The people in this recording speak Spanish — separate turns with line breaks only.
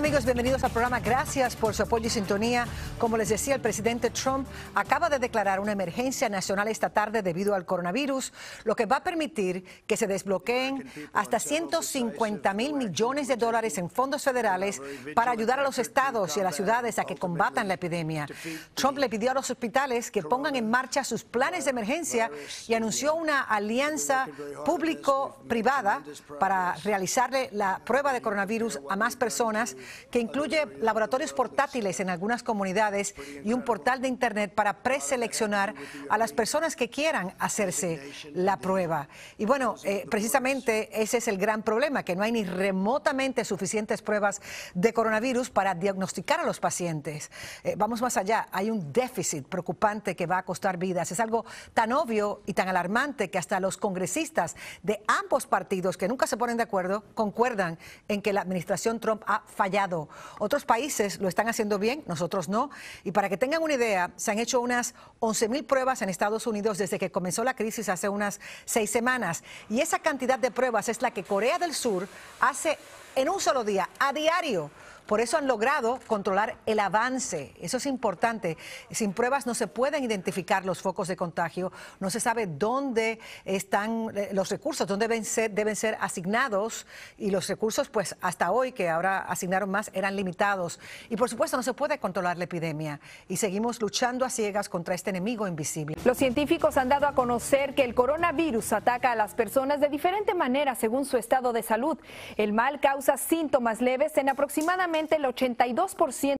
amigos? Bienvenidos al programa. Gracias por su apoyo y sintonía. Como les decía, el presidente Trump acaba de declarar una emergencia nacional esta tarde debido al coronavirus, lo que va a permitir que se desbloqueen hasta 150 mil millones de dólares en fondos federales para ayudar a los estados y a las ciudades a que combatan la epidemia. Trump le pidió a los hospitales que pongan en marcha sus planes de emergencia y anunció una alianza público-privada para realizarle la prueba de coronavirus a más personas que incluye laboratorios portátiles en algunas comunidades y un portal de Internet para preseleccionar a las personas que quieran hacerse la prueba. Y bueno, eh, precisamente ese es el gran problema, que no hay ni remotamente suficientes pruebas de coronavirus para diagnosticar a los pacientes. Eh, vamos más allá, hay un déficit preocupante que va a costar vidas. Es algo tan obvio y tan alarmante que hasta los congresistas de ambos partidos que nunca se ponen de acuerdo concuerdan en que la administración Trump ha fallado otros países lo están haciendo bien, nosotros no. Y para que tengan una idea, se han hecho unas 11.000 pruebas en Estados Unidos desde que comenzó la crisis hace unas seis semanas. Y esa cantidad de pruebas es la que Corea del Sur hace en un solo día, a diario por eso han logrado controlar el avance. Eso es importante. Sin pruebas no se pueden identificar los focos de contagio, no se sabe dónde están eh, los recursos, dónde deben ser, asignados y los recursos, pues hasta hoy, que ahora asignaron más, eran limitados. Y por supuesto no se puede controlar la
epidemia y seguimos luchando
a ciegas contra este enemigo invisible. Los
científicos han dado a conocer que el coronavirus ataca a las personas de diferente manera según su estado de salud. El mal causa síntomas leves en aproximadamente el 82%